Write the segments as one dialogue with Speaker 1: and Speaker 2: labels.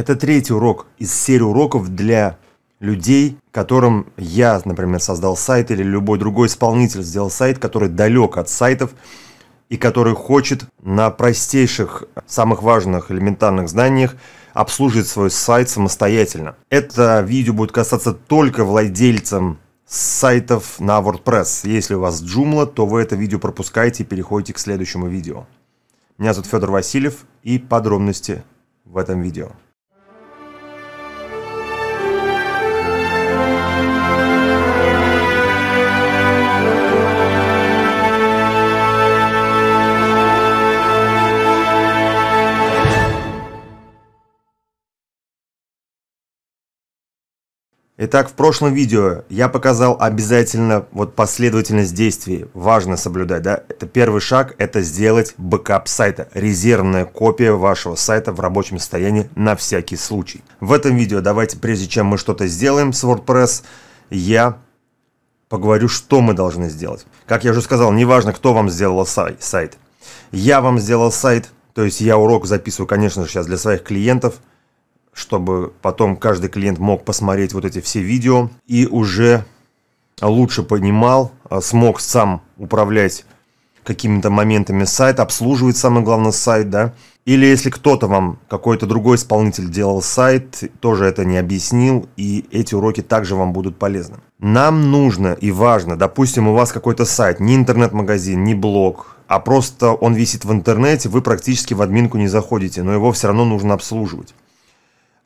Speaker 1: Это третий урок из серии уроков для людей, которым я, например, создал сайт или любой другой исполнитель сделал сайт, который далек от сайтов и который хочет на простейших, самых важных элементарных знаниях обслуживать свой сайт самостоятельно. Это видео будет касаться только владельцам сайтов на WordPress. Если у вас Joomla, то вы это видео пропускаете и переходите к следующему видео. Меня зовут Федор Васильев и подробности в этом видео. Итак, в прошлом видео я показал обязательно вот последовательность действий. Важно соблюдать, да? Это первый шаг, это сделать бэкап сайта. Резервная копия вашего сайта в рабочем состоянии на всякий случай. В этом видео давайте, прежде чем мы что-то сделаем с WordPress, я поговорю, что мы должны сделать. Как я уже сказал, неважно, кто вам сделал сай сайт. Я вам сделал сайт, то есть я урок записываю, конечно же, сейчас для своих клиентов – чтобы потом каждый клиент мог посмотреть вот эти все видео и уже лучше понимал, а, смог сам управлять какими-то моментами сайта, обслуживать самое главное сайт, да. Или если кто-то вам, какой-то другой исполнитель делал сайт, тоже это не объяснил, и эти уроки также вам будут полезны. Нам нужно и важно, допустим, у вас какой-то сайт, не интернет-магазин, не блог, а просто он висит в интернете, вы практически в админку не заходите, но его все равно нужно обслуживать.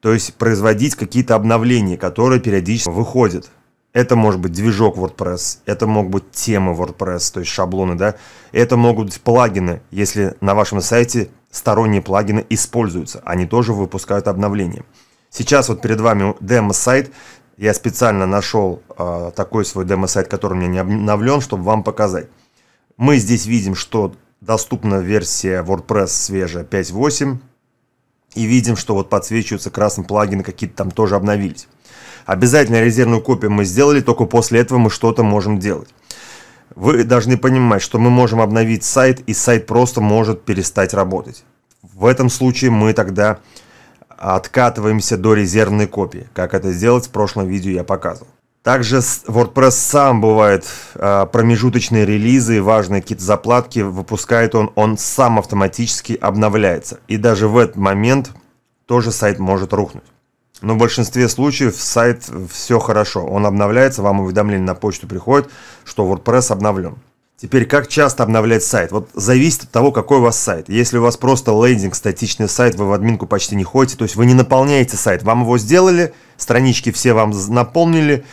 Speaker 1: То есть производить какие-то обновления, которые периодически выходят. Это может быть движок WordPress, это могут быть темы WordPress, то есть шаблоны, да. Это могут быть плагины, если на вашем сайте сторонние плагины используются, они тоже выпускают обновления. Сейчас вот перед вами демо-сайт, я специально нашел э, такой свой демо-сайт, который у меня не обновлен, чтобы вам показать. Мы здесь видим, что доступна версия WordPress свежая 5.8, и видим, что вот подсвечиваются красным плагины, какие-то там тоже обновились. Обязательно резервную копию мы сделали, только после этого мы что-то можем делать. Вы должны понимать, что мы можем обновить сайт, и сайт просто может перестать работать. В этом случае мы тогда откатываемся до резервной копии. Как это сделать в прошлом видео я показывал. Также WordPress сам бывает а, промежуточные релизы, важные какие-то заплатки, выпускает он, он сам автоматически обновляется. И даже в этот момент тоже сайт может рухнуть. Но в большинстве случаев сайт э, все хорошо. Он обновляется, вам уведомление на почту приходит, что WordPress обновлен. Теперь, как часто обновлять сайт? Вот зависит от того, какой у вас сайт. Если у вас просто лендинг, статичный сайт, вы в админку почти не ходите, то есть вы не наполняете сайт. Вам его сделали, странички все вам наполнили,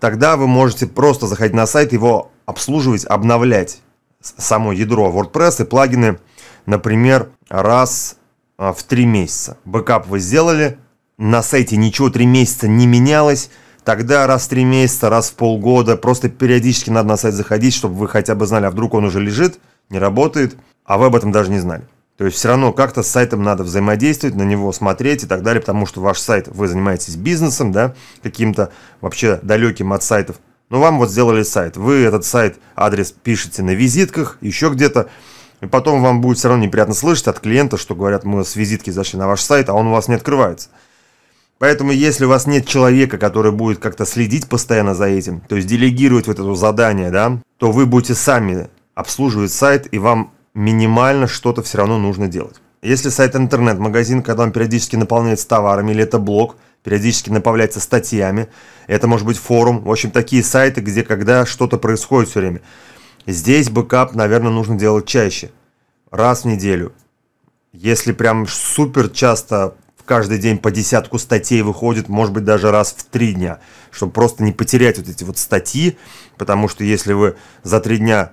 Speaker 1: тогда вы можете просто заходить на сайт, его обслуживать, обновлять само ядро WordPress и плагины, например, раз а, в три месяца. Бэкап вы сделали, на сайте ничего три месяца не менялось, тогда раз в 3 месяца, раз в полгода, просто периодически надо на сайт заходить, чтобы вы хотя бы знали, а вдруг он уже лежит, не работает, а вы об этом даже не знали. То есть все равно как-то с сайтом надо взаимодействовать, на него смотреть и так далее, потому что ваш сайт, вы занимаетесь бизнесом, да, каким-то вообще далеким от сайтов. Но вам вот сделали сайт, вы этот сайт, адрес пишете на визитках, еще где-то, и потом вам будет все равно неприятно слышать от клиента, что говорят, мы с визитки зашли на ваш сайт, а он у вас не открывается. Поэтому, если у вас нет человека, который будет как-то следить постоянно за этим, то есть делегировать вот это задание, да, то вы будете сами обслуживать сайт, и вам минимально что-то все равно нужно делать. Если сайт интернет-магазин, когда он периодически наполняется товарами, или это блог, периодически наполняется статьями, это может быть форум, в общем, такие сайты, где когда что-то происходит все время. Здесь бэкап, наверное, нужно делать чаще, раз в неделю. Если прям супер часто в каждый день по десятку статей выходит, может быть, даже раз в три дня, чтобы просто не потерять вот эти вот статьи, потому что если вы за три дня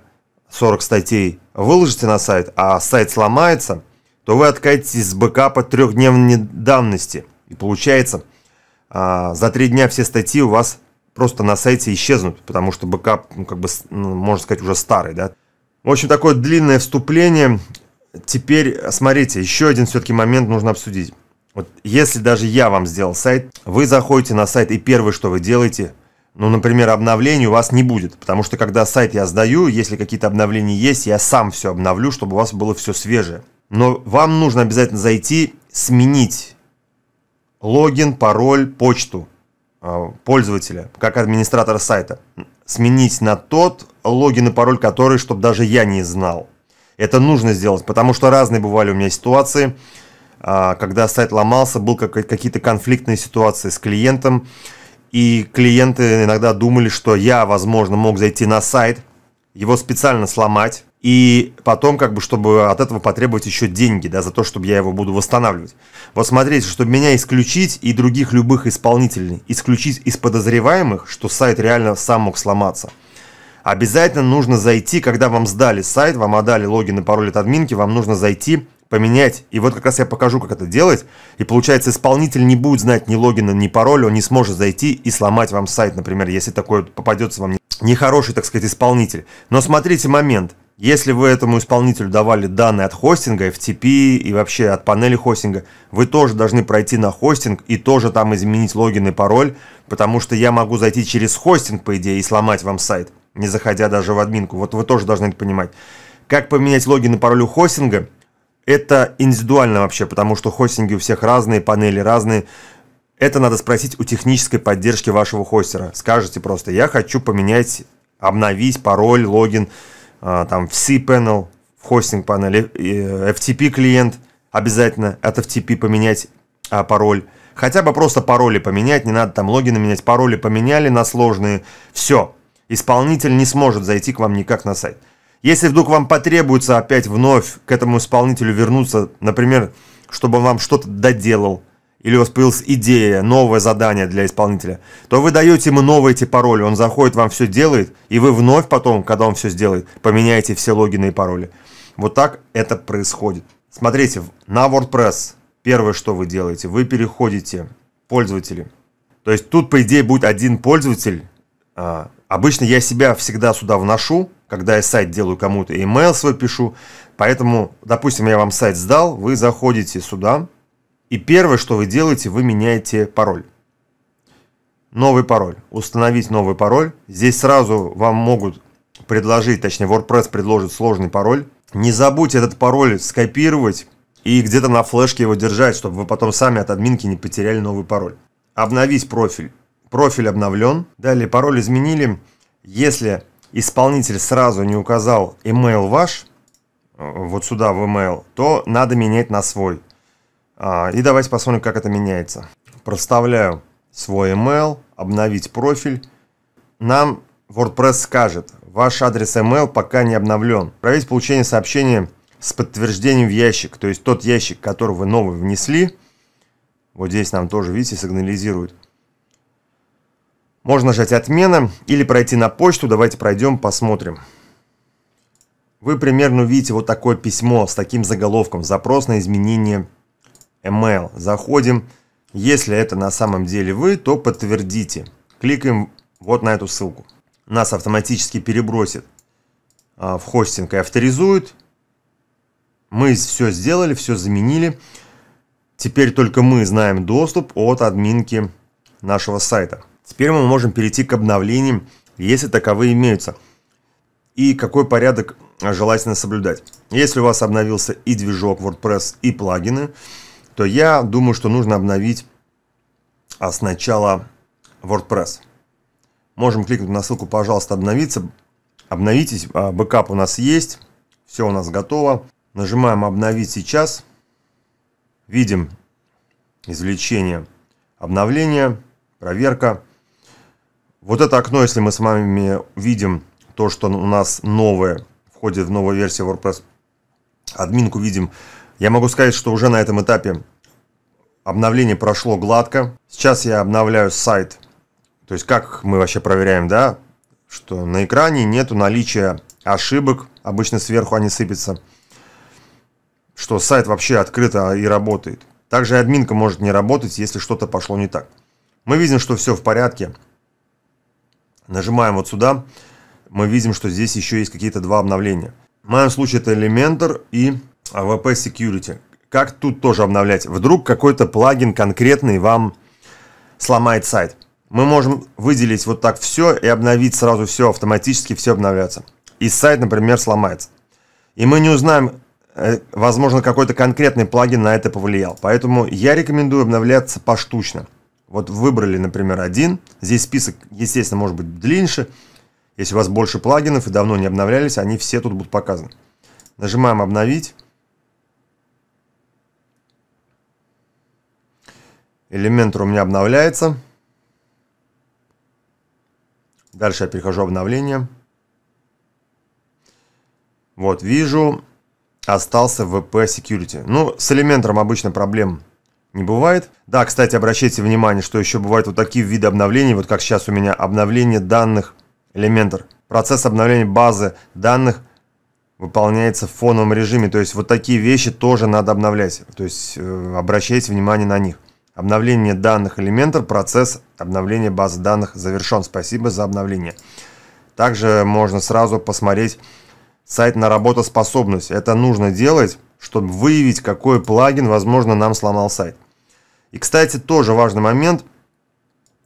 Speaker 1: 40 статей выложите на сайт, а сайт сломается, то вы откатитесь с бэкапа трехдневной давности. И получается, а, за три дня все статьи у вас просто на сайте исчезнут, потому что бэкап, ну, как бы, ну, можно сказать, уже старый, да. В общем, такое длинное вступление. Теперь, смотрите, еще один все-таки момент нужно обсудить. Вот если даже я вам сделал сайт, вы заходите на сайт и первое, что вы делаете, ну, например, обновлений у вас не будет, потому что когда сайт я сдаю, если какие-то обновления есть, я сам все обновлю, чтобы у вас было все свежее. Но вам нужно обязательно зайти, сменить логин, пароль, почту а, пользователя, как администратора сайта. Сменить на тот логин и пароль, который, чтобы даже я не знал. Это нужно сделать, потому что разные бывали у меня ситуации, а, когда сайт ломался, был какие-то конфликтные ситуации с клиентом, и клиенты иногда думали, что я, возможно, мог зайти на сайт, его специально сломать, и потом, как бы, чтобы от этого потребовать еще деньги, да, за то, чтобы я его буду восстанавливать. Вот смотрите, чтобы меня исключить и других любых исполнителей, исключить из подозреваемых, что сайт реально сам мог сломаться. Обязательно нужно зайти, когда вам сдали сайт, вам отдали логин и пароль от админки, вам нужно зайти поменять. И вот как раз я покажу, как это делать. И получается, исполнитель не будет знать ни логина, ни пароля, он не сможет зайти и сломать вам сайт, например, если такой вот попадется вам нехороший, так сказать, исполнитель. Но смотрите момент. Если вы этому исполнителю давали данные от хостинга, FTP и вообще от панели хостинга, вы тоже должны пройти на хостинг и тоже там изменить логин и пароль, потому что я могу зайти через хостинг, по идее, и сломать вам сайт, не заходя даже в админку. Вот вы тоже должны это понимать. Как поменять логин и пароль у хостинга – это индивидуально вообще, потому что хостинги у всех разные, панели разные. Это надо спросить у технической поддержки вашего хостера. Скажите просто, я хочу поменять, обновить пароль, логин, а, там, в cPanel, в хостинг панели, э, FTP клиент, обязательно от FTP поменять а, пароль. Хотя бы просто пароли поменять, не надо там логины менять, пароли поменяли на сложные, все. Исполнитель не сможет зайти к вам никак на сайт. Если вдруг вам потребуется опять вновь к этому исполнителю вернуться, например, чтобы он вам что-то доделал, или у вас появилась идея, новое задание для исполнителя, то вы даете ему новые эти пароли, он заходит, вам все делает, и вы вновь потом, когда он все сделает, поменяете все логины и пароли. Вот так это происходит. Смотрите, на WordPress первое, что вы делаете, вы переходите пользователи. То есть тут, по идее, будет один пользователь. А, обычно я себя всегда сюда вношу, когда я сайт делаю кому-то, email свой пишу. Поэтому, допустим, я вам сайт сдал, вы заходите сюда, и первое, что вы делаете, вы меняете пароль. Новый пароль. Установить новый пароль. Здесь сразу вам могут предложить, точнее WordPress предложит сложный пароль. Не забудьте этот пароль скопировать и где-то на флешке его держать, чтобы вы потом сами от админки не потеряли новый пароль. Обновить профиль. Профиль обновлен. Далее пароль изменили. Если исполнитель сразу не указал email ваш, э, вот сюда в email, то надо менять на свой. А, и давайте посмотрим, как это меняется. Проставляю свой email, обновить профиль. Нам WordPress скажет, ваш адрес email пока не обновлен. Проверить получение сообщения с подтверждением в ящик, то есть тот ящик, который вы новый внесли. Вот здесь нам тоже, видите, сигнализирует – можно нажать «Отмена» или пройти на почту. Давайте пройдем, посмотрим. Вы примерно увидите вот такое письмо с таким заголовком «Запрос на изменение email». Заходим. Если это на самом деле вы, то подтвердите. Кликаем вот на эту ссылку. Нас автоматически перебросит а, в хостинг и авторизует. Мы все сделали, все заменили. Теперь только мы знаем доступ от админки нашего сайта. Теперь мы можем перейти к обновлениям, если таковые имеются, и какой порядок желательно соблюдать. Если у вас обновился и движок WordPress, и плагины, то я думаю, что нужно обновить а, сначала WordPress. Можем кликнуть на ссылку «Пожалуйста, обновиться». Обновитесь, а, бэкап у нас есть, все у нас готово. Нажимаем «Обновить сейчас». Видим извлечение обновления, проверка. Вот это окно, если мы с вами видим то, что у нас новое, входит в новую версию WordPress, админку видим, я могу сказать, что уже на этом этапе обновление прошло гладко. Сейчас я обновляю сайт. То есть как мы вообще проверяем, да, что на экране нету наличия ошибок, обычно сверху они сыпятся, что сайт вообще открыто и работает. Также админка может не работать, если что-то пошло не так. Мы видим, что все в порядке, Нажимаем вот сюда, мы видим, что здесь еще есть какие-то два обновления. В моем случае это Elementor и AWP Security. Как тут тоже обновлять? Вдруг какой-то плагин конкретный вам сломает сайт. Мы можем выделить вот так все и обновить сразу все, автоматически все обновляться. И сайт, например, сломается. И мы не узнаем, э, возможно, какой-то конкретный плагин на это повлиял. Поэтому я рекомендую обновляться поштучно. Вот выбрали, например, один. Здесь список, естественно, может быть длиннее. Если у вас больше плагинов и давно не обновлялись, они все тут будут показаны. Нажимаем «Обновить». Элементр у меня обновляется. Дальше я перехожу в обновление. Вот, вижу, остался VP Security. Ну, с элементом обычно проблем не бывает. Да, кстати, обращайте внимание, что еще бывают вот такие виды обновлений, вот как сейчас у меня обновление данных Elementor. Процесс обновления базы данных выполняется в фоновом режиме, то есть вот такие вещи тоже надо обновлять, то есть э, обращайте внимание на них. Обновление данных Elementor, процесс обновления базы данных завершен. Спасибо за обновление. Также можно сразу посмотреть сайт на работоспособность. Это нужно делать, чтобы выявить, какой плагин, возможно, нам сломал сайт. И, кстати, тоже важный момент.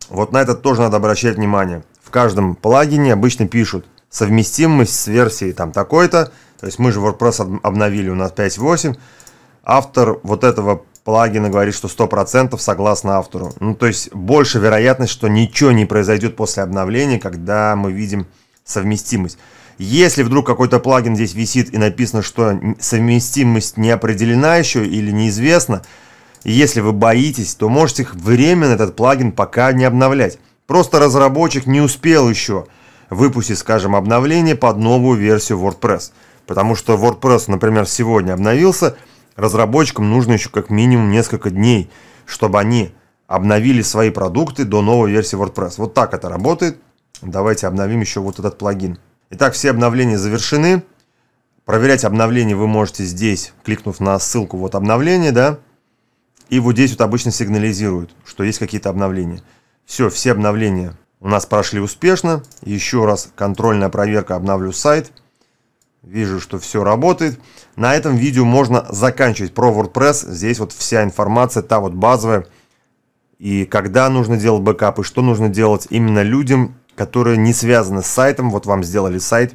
Speaker 1: Вот на это тоже надо обращать внимание. В каждом плагине обычно пишут совместимость с версией там такой-то. То есть мы же WordPress обновили, у нас 5.8. Автор вот этого плагина говорит, что 100% согласно автору. Ну, то есть больше вероятность, что ничего не произойдет после обновления, когда мы видим совместимость. Если вдруг какой-то плагин здесь висит и написано, что совместимость не определена еще или неизвестна, и если вы боитесь, то можете временно этот плагин пока не обновлять. Просто разработчик не успел еще выпустить, скажем, обновление под новую версию WordPress. Потому что WordPress, например, сегодня обновился, разработчикам нужно еще как минимум несколько дней, чтобы они обновили свои продукты до новой версии WordPress. Вот так это работает. Давайте обновим еще вот этот плагин. Итак, все обновления завершены. Проверять обновления вы можете здесь, кликнув на ссылку «Вот обновление», да, и вот здесь вот обычно сигнализируют, что есть какие-то обновления. Все, все обновления у нас прошли успешно. Еще раз контрольная проверка, обновлю сайт. Вижу, что все работает. На этом видео можно заканчивать про WordPress. Здесь вот вся информация, та вот базовая. И когда нужно делать бэкап и что нужно делать именно людям, которые не связаны с сайтом. Вот вам сделали сайт,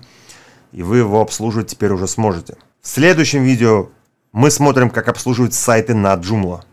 Speaker 1: и вы его обслуживать теперь уже сможете. В следующем видео мы смотрим, как обслуживать сайты на Joomla.